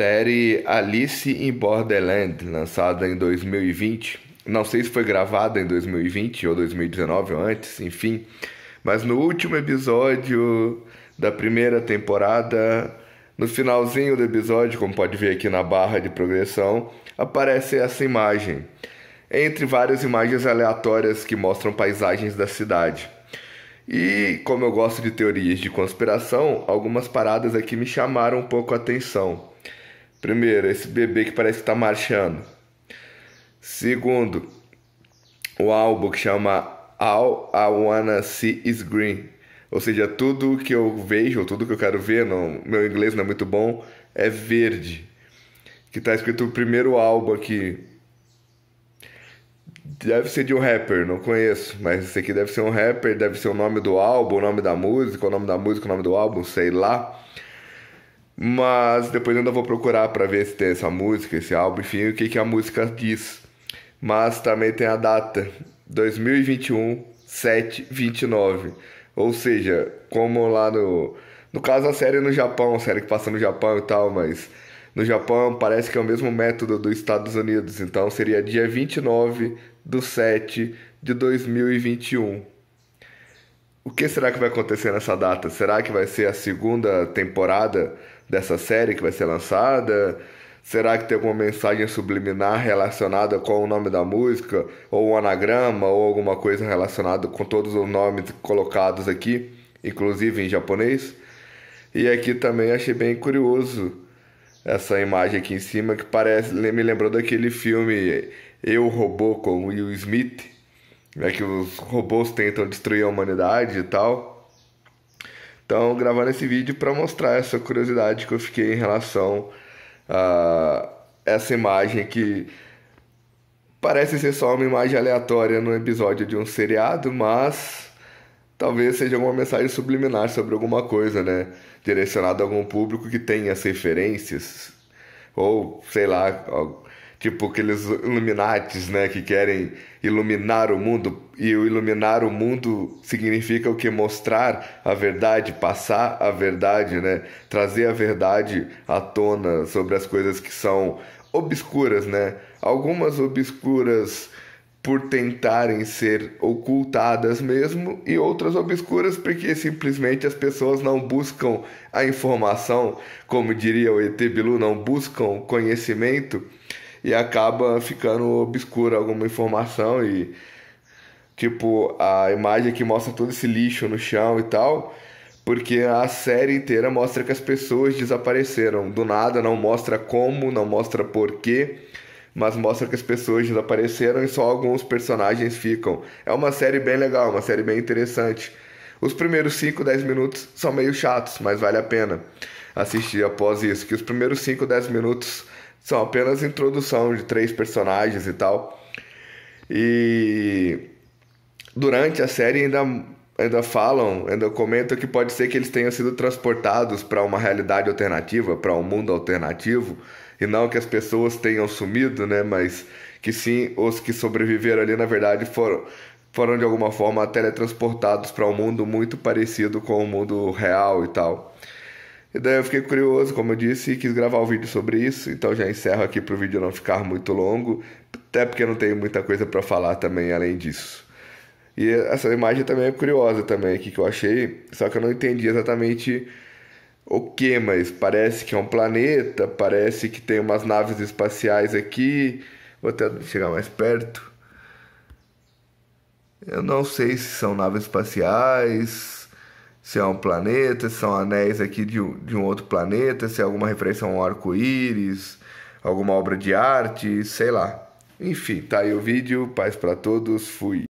série Alice in Borderland, lançada em 2020. Não sei se foi gravada em 2020 ou 2019 ou antes, enfim. Mas no último episódio da primeira temporada, no finalzinho do episódio, como pode ver aqui na barra de progressão, aparece essa imagem. Entre várias imagens aleatórias que mostram paisagens da cidade. E como eu gosto de teorias de conspiração, algumas paradas aqui me chamaram um pouco a atenção. Primeiro, esse bebê que parece que está marchando. Segundo, o álbum que chama All I Wanna See Is Green. Ou seja, tudo que eu vejo, tudo que eu quero ver, não, meu inglês não é muito bom, é verde. Que está escrito o primeiro álbum aqui. Deve ser de um rapper, não conheço, mas esse aqui deve ser um rapper, deve ser o nome do álbum, o nome da música, o nome da música, o nome do álbum, sei lá. Mas depois ainda vou procurar para ver se tem essa música, esse álbum, enfim, o que, que a música diz. Mas também tem a data, 2021, 729. Ou seja, como lá no. No caso, a série no Japão, a série que passa no Japão e tal, mas no Japão parece que é o mesmo método dos Estados Unidos. Então seria dia 29 do 7 de 2021. O que será que vai acontecer nessa data? Será que vai ser a segunda temporada dessa série que vai ser lançada? Será que tem alguma mensagem subliminar relacionada com o nome da música, ou um anagrama, ou alguma coisa relacionada com todos os nomes colocados aqui, inclusive em japonês? E aqui também achei bem curioso essa imagem aqui em cima que parece me lembrou daquele filme Eu Robô com Will Smith, né, que os robôs tentam destruir a humanidade e tal. Então, gravando esse vídeo para mostrar essa curiosidade que eu fiquei em relação a essa imagem que parece ser só uma imagem aleatória no episódio de um seriado, mas talvez seja alguma mensagem subliminar sobre alguma coisa, né? Direcionada a algum público que tenha as referências ou sei lá, tipo aqueles Illuminates, né, que querem iluminar o mundo, e o iluminar o mundo significa o que mostrar a verdade, passar a verdade, né, trazer a verdade à tona sobre as coisas que são obscuras, né? Algumas obscuras por tentarem ser ocultadas mesmo e outras obscuras porque simplesmente as pessoas não buscam a informação, como diria o ET Bilu, não buscam conhecimento e acaba ficando obscura alguma informação e tipo a imagem que mostra todo esse lixo no chão e tal, porque a série inteira mostra que as pessoas desapareceram do nada, não mostra como, não mostra porquê, mas mostra que as pessoas desapareceram e só alguns personagens ficam. É uma série bem legal, uma série bem interessante. Os primeiros 5, 10 minutos são meio chatos, mas vale a pena assistir após isso, que os primeiros 5, 10 minutos são apenas introdução de três personagens e tal. E durante a série ainda, ainda falam, ainda comentam que pode ser que eles tenham sido transportados para uma realidade alternativa, para um mundo alternativo, e não que as pessoas tenham sumido, né? Mas que sim, os que sobreviveram ali na verdade foram foram de alguma forma teletransportados para um mundo muito parecido com o mundo real e tal. E daí eu fiquei curioso, como eu disse, e quis gravar um vídeo sobre isso, então já encerro aqui para o vídeo não ficar muito longo, até porque eu não tenho muita coisa para falar também além disso. E essa imagem também é curiosa também aqui que eu achei, só que eu não entendi exatamente o que, mas parece que é um planeta, parece que tem umas naves espaciais aqui. Vou até chegar mais perto. Eu não sei se são naves espaciais, se é um planeta, se são anéis aqui de, de um outro planeta, se é alguma referência a um arco-íris, alguma obra de arte, sei lá. Enfim, tá aí o vídeo. Paz para todos. Fui.